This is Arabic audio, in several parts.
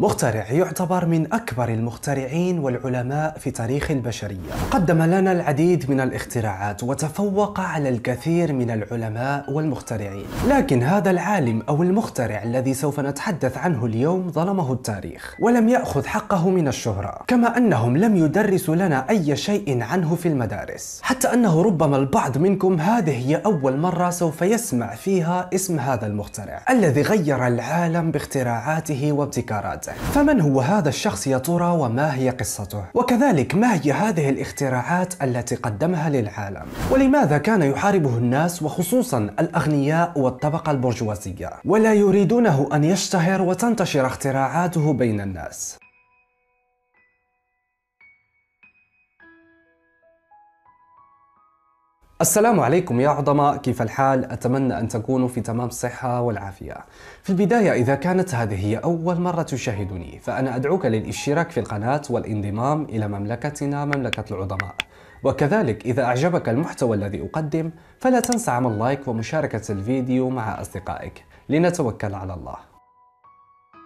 مخترع يعتبر من أكبر المخترعين والعلماء في تاريخ البشرية قدم لنا العديد من الاختراعات وتفوق على الكثير من العلماء والمخترعين لكن هذا العالم أو المخترع الذي سوف نتحدث عنه اليوم ظلمه التاريخ ولم يأخذ حقه من الشهرة كما أنهم لم يدرسوا لنا أي شيء عنه في المدارس حتى أنه ربما البعض منكم هذه هي أول مرة سوف يسمع فيها اسم هذا المخترع الذي غير العالم باختراعاته وابتكاراته نفسه فمن هو هذا الشخص يا ترى وما هي قصته وكذلك ما هي هذه الاختراعات التي قدمها للعالم ولماذا كان يحاربه الناس وخصوصا الأغنياء والطبقة البرجوازية ولا يريدونه أن يشتهر وتنتشر اختراعاته بين الناس السلام عليكم يا عظماء كيف الحال؟ أتمنى أن تكونوا في تمام الصحة والعافية في البداية إذا كانت هذه هي أول مرة تشاهدني فأنا أدعوك للاشتراك في القناة والانضمام إلى مملكتنا مملكة العظماء وكذلك إذا أعجبك المحتوى الذي أقدم فلا تنسى عمل لايك ومشاركة الفيديو مع أصدقائك لنتوكل على الله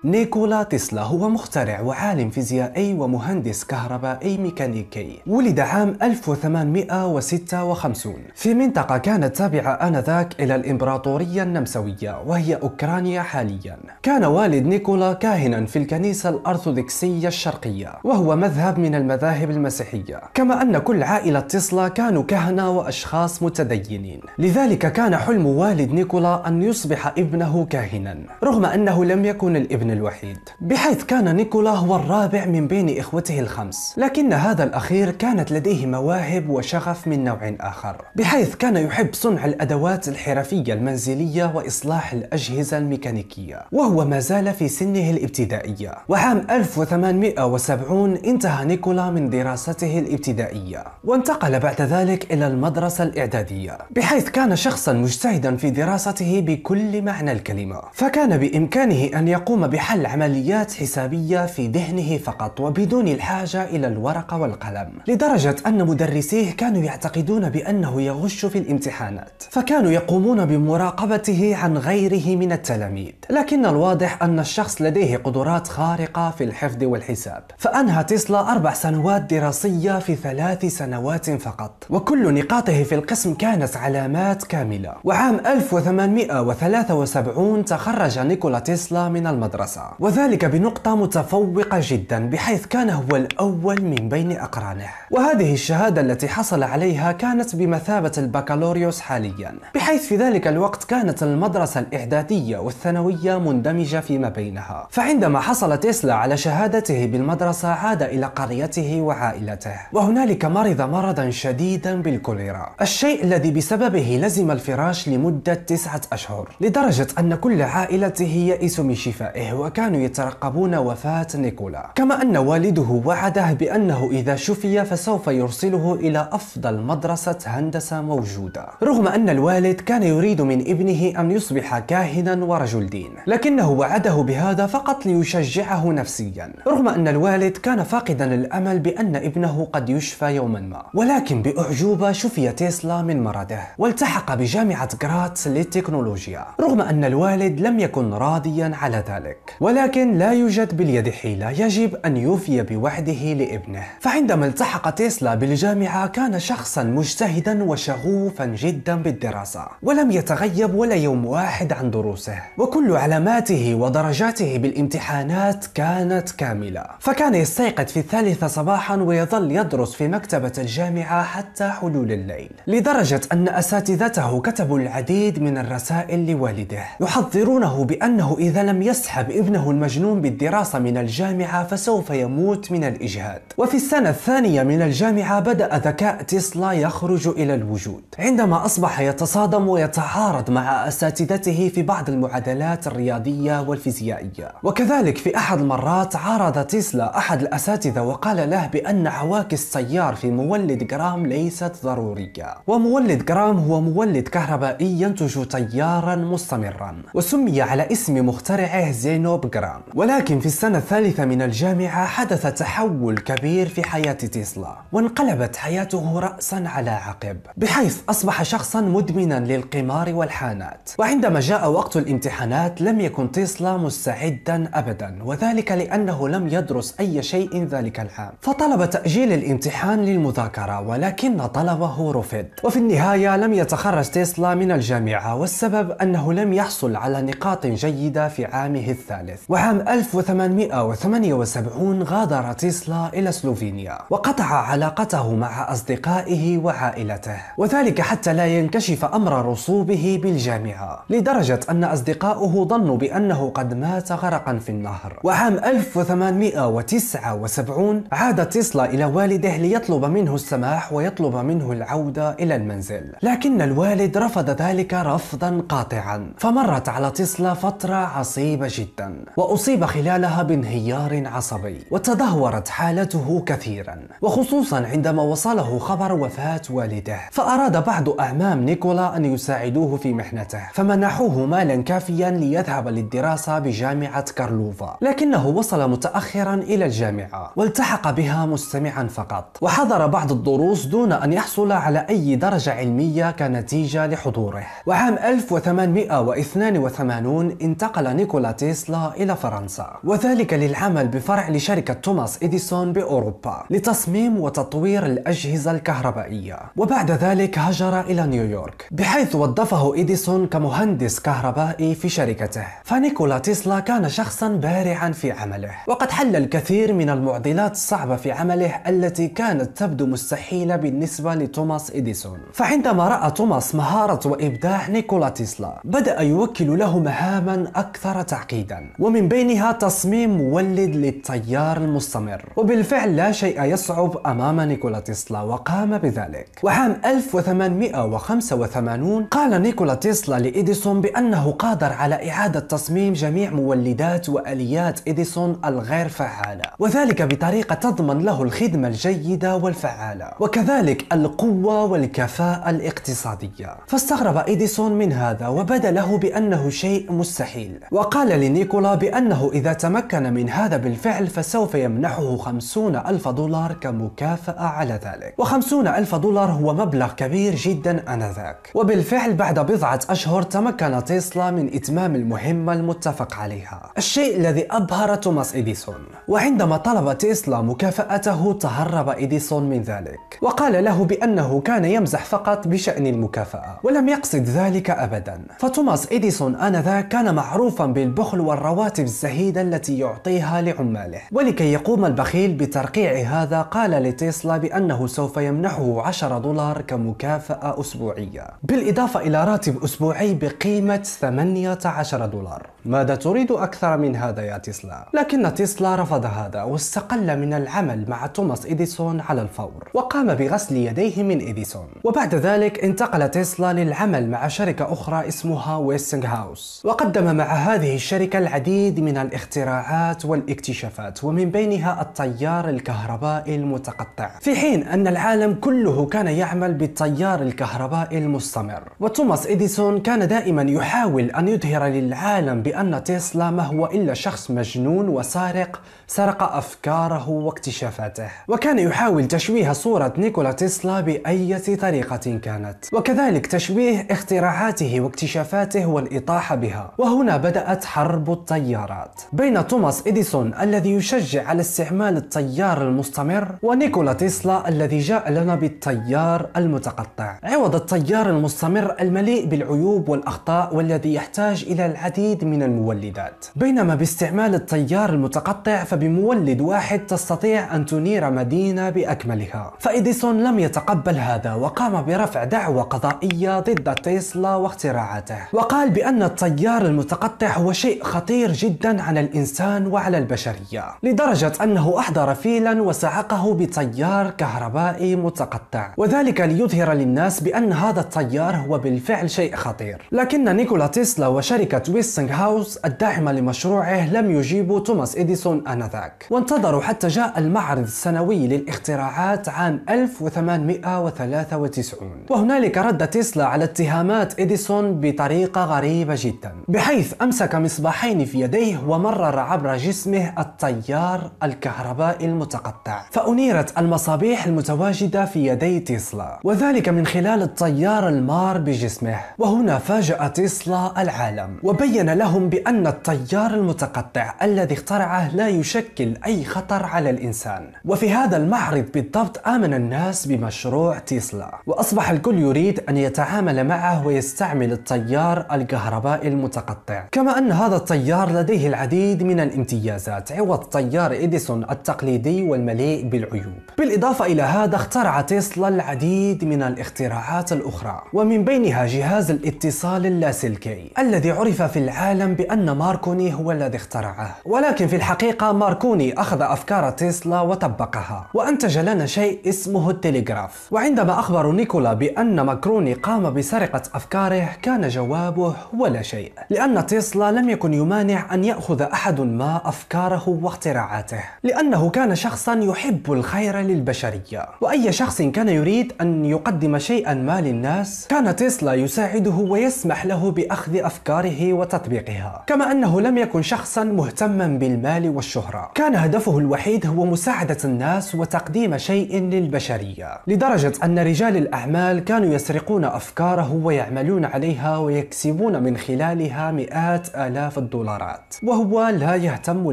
نيكولا تسلا هو مخترع وعالم فيزيائي ومهندس كهربائي ميكانيكي ولد عام 1856 في منطقة كانت تابعة آنذاك إلى الإمبراطورية النمساوية وهي أوكرانيا حاليا كان والد نيكولا كاهنا في الكنيسة الأرثوذكسية الشرقية وهو مذهب من المذاهب المسيحية كما أن كل عائلة تسلا كانوا كهنة وأشخاص متدينين لذلك كان حلم والد نيكولا أن يصبح ابنه كاهنا رغم أنه لم يكن الابن الوحيد بحيث كان نيكولا هو الرابع من بين إخوته الخمس لكن هذا الأخير كانت لديه مواهب وشغف من نوع آخر بحيث كان يحب صنع الأدوات الحرفية المنزلية وإصلاح الأجهزة الميكانيكية وهو ما زال في سنه الابتدائية وعام 1870 انتهى نيكولا من دراسته الابتدائية وانتقل بعد ذلك إلى المدرسة الإعدادية بحيث كان شخصا مجتهدا في دراسته بكل معنى الكلمة فكان بإمكانه أن يقوم بحل لحل عمليات حسابية في ذهنه فقط وبدون الحاجة إلى الورقة والقلم لدرجة أن مدرسيه كانوا يعتقدون بأنه يغش في الامتحانات فكانوا يقومون بمراقبته عن غيره من التلاميذ لكن الواضح أن الشخص لديه قدرات خارقة في الحفظ والحساب فأنهى تسلا أربع سنوات دراسية في ثلاث سنوات فقط وكل نقاطه في القسم كانت علامات كاملة وعام 1873 تخرج نيكولا تسلا من المدرسة الدراسة وذلك بنقطة متفوقة جدا بحيث كان هو الأول من بين أقرانه وهذه الشهادة التي حصل عليها كانت بمثابة البكالوريوس حاليا بحيث في ذلك الوقت كانت المدرسة الإعدادية والثانوية مندمجة فيما بينها فعندما حصل تيسلا على شهادته بالمدرسة عاد إلى قريته وعائلته وهنالك مرض مرضا شديدا بالكوليرا الشيء الذي بسببه لزم الفراش لمدة تسعة أشهر لدرجة أن كل عائلته يئس من شفائه وكانوا يترقبون وفاة نيكولا كما أن والده وعده بأنه إذا شفي فسوف يرسله إلى أفضل مدرسة هندسة موجودة رغم أن الوالد كان يريد من ابنه أن يصبح كاهنا ورجل دين لكنه وعده بهذا فقط ليشجعه نفسيا رغم أن الوالد كان فاقدا الأمل بأن ابنه قد يشفى يوما ما ولكن بأعجوبة شفي تيسلا من مرضه والتحق بجامعة غراتس للتكنولوجيا رغم أن الوالد لم يكن راضيا على ذلك ذلك ولكن لا يوجد باليد حيلة يجب أن يوفي بوعده لابنه فعندما التحق تيسلا بالجامعة كان شخصا مجتهدا وشغوفا جدا بالدراسة ولم يتغيب ولا يوم واحد عن دروسه وكل علاماته ودرجاته بالامتحانات كانت كاملة فكان يستيقظ في الثالثة صباحا ويظل يدرس في مكتبة الجامعة حتى حلول الليل لدرجة أن أساتذته كتبوا العديد من الرسائل لوالده يحذرونه بأنه إذا لم يسحب ابنه المجنون بالدراسة من الجامعة فسوف يموت من الإجهاد وفي السنة الثانية من الجامعة بدأ ذكاء تسلا يخرج إلى الوجود عندما أصبح يتصادم ويتعارض مع أساتذته في بعض المعادلات الرياضية والفيزيائية وكذلك في أحد المرات عارض تسلا أحد الأساتذة وقال له بأن عواكس سيار في مولد جرام ليست ضرورية ومولد جرام هو مولد كهربائي ينتج تيارا مستمرا وسمي على اسم مخترعه زين نوبغرام ولكن في السنة الثالثة من الجامعة حدث تحول كبير في حياة تيسلا وانقلبت حياته رأسا على عقب بحيث أصبح شخصا مدمنا للقمار والحانات وعندما جاء وقت الامتحانات لم يكن تيسلا مستعدا أبدا وذلك لأنه لم يدرس أي شيء ذلك العام فطلب تأجيل الامتحان للمذاكرة ولكن طلبه رفض وفي النهاية لم يتخرج تيسلا من الجامعة والسبب أنه لم يحصل على نقاط جيدة في عامه الثاني الثالث وعام 1878 غادر تيسلا إلى سلوفينيا وقطع علاقته مع أصدقائه وعائلته وذلك حتى لا ينكشف أمر رسوبه بالجامعة لدرجة أن أصدقاؤه ظنوا بأنه قد مات غرقا في النهر وعام 1879 عاد تيسلا إلى والده ليطلب منه السماح ويطلب منه العودة إلى المنزل لكن الوالد رفض ذلك رفضا قاطعا فمرت على تيسلا فترة عصيبة جدا جدا وأصيب خلالها بانهيار عصبي وتدهورت حالته كثيرا وخصوصا عندما وصله خبر وفاة والده فأراد بعض أعمام نيكولا أن يساعدوه في محنته فمنحوه مالا كافيا ليذهب للدراسة بجامعة كارلوفا لكنه وصل متأخرا إلى الجامعة والتحق بها مستمعا فقط وحضر بعض الدروس دون أن يحصل على أي درجة علمية كنتيجة لحضوره وعام 1882 انتقل نيكولا تيسلا وصلها إلى فرنسا وذلك للعمل بفرع لشركة توماس إديسون بأوروبا لتصميم وتطوير الأجهزة الكهربائية وبعد ذلك هجر إلى نيويورك بحيث وظفه إديسون كمهندس كهربائي في شركته فنيكولا تسلا كان شخصا بارعا في عمله وقد حل الكثير من المعضلات الصعبة في عمله التي كانت تبدو مستحيلة بالنسبة لتوماس إديسون فعندما رأى توماس مهارة وإبداع نيكولا تسلا بدأ يوكل له مهاما أكثر تعقيدا الآن ومن بينها تصميم مولد للتيار المستمر وبالفعل لا شيء يصعب أمام نيكولا تسلا وقام بذلك وعام 1885 قال نيكولا تسلا لإديسون بأنه قادر على إعادة تصميم جميع مولدات وآليات إديسون الغير فعالة وذلك بطريقة تضمن له الخدمة الجيدة والفعالة وكذلك القوة والكفاءة الاقتصادية فاستغرب إديسون من هذا وبدا له بأنه شيء مستحيل وقال لنيكولا نيكولا بأنه إذا تمكن من هذا بالفعل فسوف يمنحه خمسون ألف دولار كمكافأة على ذلك وخمسون ألف دولار هو مبلغ كبير جدا آنذاك وبالفعل بعد بضعة أشهر تمكن تيسلا من إتمام المهمة المتفق عليها الشيء الذي أبهر توماس إديسون وعندما طلب تيسلا مكافأته تهرب إديسون من ذلك وقال له بأنه كان يمزح فقط بشأن المكافأة ولم يقصد ذلك أبدا فتوماس إديسون آنذاك كان معروفا بالبخل والرواتب الزهيدة التي يعطيها لعماله ولكي يقوم البخيل بترقيع هذا قال لتسلا بأنه سوف يمنحه 10 دولار كمكافأة أسبوعية بالإضافة إلى راتب أسبوعي بقيمة 18 دولار ماذا تريد أكثر من هذا يا تسلا؟ لكن تسلا رفض هذا واستقل من العمل مع توماس إديسون على الفور وقام بغسل يديه من إديسون وبعد ذلك انتقل تسلا للعمل مع شركة أخرى اسمها ويستنغ هاوس وقدم مع هذه الشركة العديد من الاختراعات والاكتشافات ومن بينها التيار الكهربائي المتقطع في حين أن العالم كله كان يعمل بالتيار الكهربائي المستمر وتوماس إديسون كان دائما يحاول أن يظهر للعالم بأن تسلا ما هو إلا شخص مجنون وسارق سرق أفكاره واكتشافاته وكان يحاول تشويه صورة نيكولا تسلا بأية طريقة كانت وكذلك تشويه اختراعاته واكتشافاته والإطاحة بها وهنا بدأت حرب الطيارات بين توماس إديسون الذي يشجع على استعمال التيار المستمر ونيكولا تسلا الذي جاء لنا بالتيار المتقطع عوض التيار المستمر المليء بالعيوب والأخطاء والذي يحتاج إلى العديد من المولدات بينما باستعمال التيار المتقطع فب بمولد واحد تستطيع أن تنير مدينة بأكملها فإديسون لم يتقبل هذا وقام برفع دعوى قضائية ضد تيسلا واختراعاته وقال بأن التيار المتقطع هو شيء خطير جدا على الإنسان وعلى البشرية لدرجة أنه أحضر فيلا وسعقه بتيار كهربائي متقطع وذلك ليظهر للناس بأن هذا التيار هو بالفعل شيء خطير لكن نيكولا تيسلا وشركة ويستنغ هاوس الداعمة لمشروعه لم يجيبوا توماس إديسون أنا آنذاك وانتظروا حتى جاء المعرض السنوي للاختراعات عام 1893 وهنالك رد تسلا على اتهامات إديسون بطريقة غريبة جدا بحيث أمسك مصباحين في يديه ومرر عبر جسمه التيار الكهربائي المتقطع فأنيرت المصابيح المتواجدة في يدي تسلا وذلك من خلال التيار المار بجسمه وهنا فاجأ تسلا العالم وبين لهم بأن التيار المتقطع الذي اخترعه لا يشكل يشكل أي خطر على الإنسان وفي هذا المعرض بالضبط آمن الناس بمشروع تيسلا وأصبح الكل يريد أن يتعامل معه ويستعمل التيار الكهربائي المتقطع كما أن هذا التيار لديه العديد من الامتيازات عوض تيار إديسون التقليدي والمليء بالعيوب بالإضافة إلى هذا اخترع تيسلا العديد من الاختراعات الأخرى ومن بينها جهاز الاتصال اللاسلكي الذي عرف في العالم بأن ماركوني هو الذي اخترعه ولكن في الحقيقة ماركوني أخذ أفكار تيسلا وطبقها وأنتج لنا شيء اسمه التليغراف وعندما أخبروا نيكولا بأن ماكروني قام بسرقة أفكاره كان جوابه ولا شيء لأن تيسلا لم يكن يمانع أن يأخذ أحد ما أفكاره واختراعاته لأنه كان شخصا يحب الخير للبشرية وأي شخص كان يريد أن يقدم شيئا ما للناس كان تيسلا يساعده ويسمح له بأخذ أفكاره وتطبيقها كما أنه لم يكن شخصا مهتما بالمال والشهرة الأخرى كان هدفه الوحيد هو مساعدة الناس وتقديم شيء للبشرية لدرجة أن رجال الأعمال كانوا يسرقون أفكاره ويعملون عليها ويكسبون من خلالها مئات آلاف الدولارات وهو لا يهتم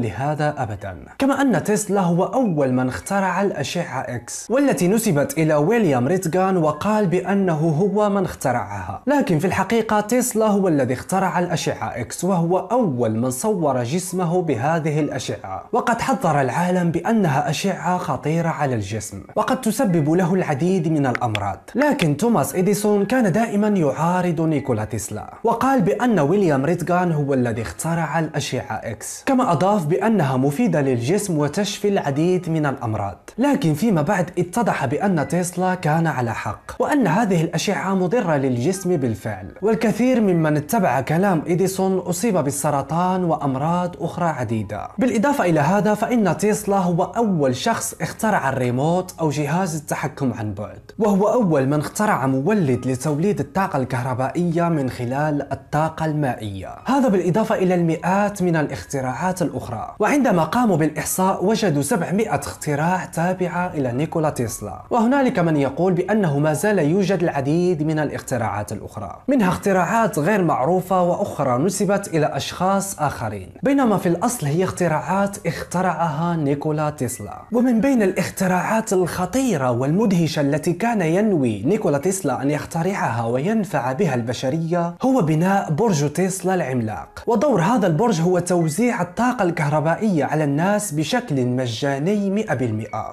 لهذا أبدا كما أن تسلا هو أول من اخترع الأشعة إكس والتي نسبت إلى ويليام ريتغان وقال بأنه هو من اخترعها لكن في الحقيقة تسلا هو الذي اخترع الأشعة إكس وهو أول من صور جسمه بهذه الأشعة وقد حذر العالم بأنها أشعة خطيرة على الجسم وقد تسبب له العديد من الأمراض لكن توماس إديسون كان دائما يعارض نيكولا تسلا وقال بأن ويليام ريتغان هو الذي اخترع الأشعة إكس كما أضاف بأنها مفيدة للجسم وتشفي العديد من الأمراض لكن فيما بعد اتضح بأن تسلا كان على حق وأن هذه الأشعة مضرة للجسم بالفعل والكثير ممن اتبع كلام إديسون أصيب بالسرطان وأمراض أخرى عديدة بالإضافة إلى هذا فإن تيسلا هو أول شخص اخترع الريموت أو جهاز التحكم عن بعد وهو أول من اخترع مولد لتوليد الطاقة الكهربائية من خلال الطاقة المائية هذا بالإضافة إلى المئات من الاختراعات الأخرى وعندما قاموا بالإحصاء وجدوا 700 اختراع تابعة إلى نيكولا تيسلا وهنالك من يقول بأنه ما زال يوجد العديد من الاختراعات الأخرى منها اختراعات غير معروفة وأخرى نسبت إلى أشخاص آخرين بينما في الأصل هي اختراعات اخترعها نيكولا تسلا ومن بين الاختراعات الخطيرة والمدهشة التي كان ينوي نيكولا تسلا أن يخترعها وينفع بها البشرية هو بناء برج تسلا العملاق ودور هذا البرج هو توزيع الطاقة الكهربائية على الناس بشكل مجاني 100%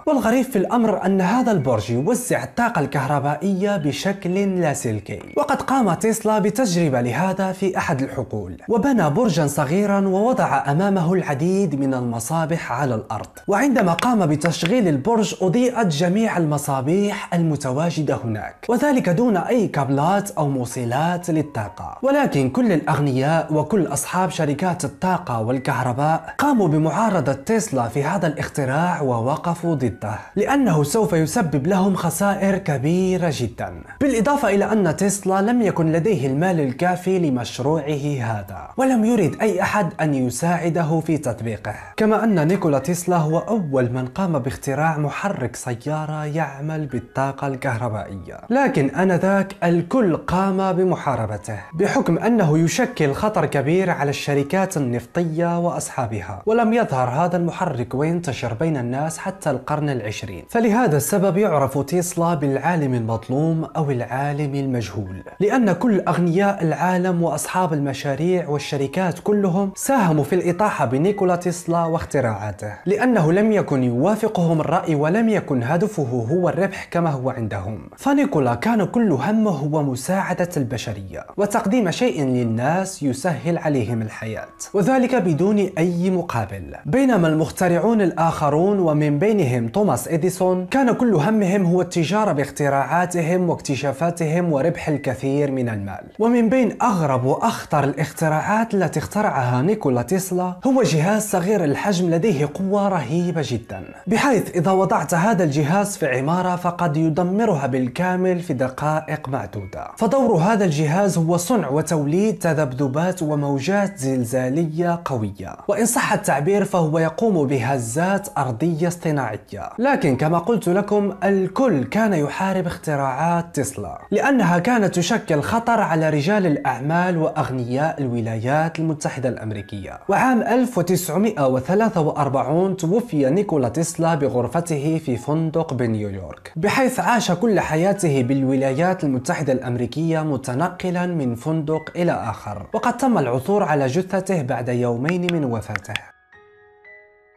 والغريب في الأمر أن هذا البرج يوزع الطاقة الكهربائية بشكل لاسلكي وقد قام تسلا بتجربة لهذا في أحد الحقول وبنى برجا صغيرا ووضع أمامه العديد من المصادر المصابيح على الأرض وعندما قام بتشغيل البرج أضيئت جميع المصابيح المتواجدة هناك وذلك دون أي كابلات أو موصلات للطاقة ولكن كل الأغنياء وكل أصحاب شركات الطاقة والكهرباء قاموا بمعارضة تسلا في هذا الاختراع ووقفوا ضده لأنه سوف يسبب لهم خسائر كبيرة جدا بالإضافة إلى أن تسلا لم يكن لديه المال الكافي لمشروعه هذا ولم يرد أي أحد أن يساعده في تطبيقه كما كما أن نيكولا تيسلا هو أول من قام باختراع محرك سيارة يعمل بالطاقة الكهربائية لكن أنذاك الكل قام بمحاربته بحكم أنه يشكل خطر كبير على الشركات النفطية وأصحابها ولم يظهر هذا المحرك وينتشر بين الناس حتى القرن العشرين فلهذا السبب يعرف تيسلا بالعالم المظلوم أو العالم المجهول لأن كل أغنياء العالم وأصحاب المشاريع والشركات كلهم ساهموا في الإطاحة بنيكولا تيسلا واختراعاته لأنه لم يكن يوافقهم الرأي ولم يكن هدفه هو الربح كما هو عندهم فنيكولا كان كل همه هو مساعدة البشرية وتقديم شيء للناس يسهل عليهم الحياة وذلك بدون أي مقابل بينما المخترعون الآخرون ومن بينهم توماس إديسون كان كل همهم هو التجارة باختراعاتهم واكتشافاتهم وربح الكثير من المال ومن بين أغرب وأخطر الاختراعات التي اخترعها نيكولا تسلا هو جهاز صغير الحجم الحجم لديه قوة رهيبة جدا بحيث إذا وضعت هذا الجهاز في عمارة فقد يدمرها بالكامل في دقائق معدودة فدور هذا الجهاز هو صنع وتوليد تذبذبات وموجات زلزالية قوية وإن صح التعبير فهو يقوم بهزات أرضية اصطناعية لكن كما قلت لكم الكل كان يحارب اختراعات تسلا لأنها كانت تشكل خطر على رجال الأعمال وأغنياء الولايات المتحدة الأمريكية وعام 1903 1943 توفي نيكولا تسلا بغرفته في فندق بنيويورك بحيث عاش كل حياته بالولايات المتحدة الأمريكية متنقلا من فندق إلى آخر وقد تم العثور على جثته بعد يومين من وفاته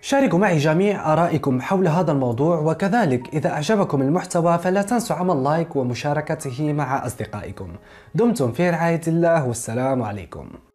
شاركوا معي جميع آرائكم حول هذا الموضوع وكذلك إذا أعجبكم المحتوى فلا تنسوا عمل لايك ومشاركته مع أصدقائكم دمتم في رعاية الله والسلام عليكم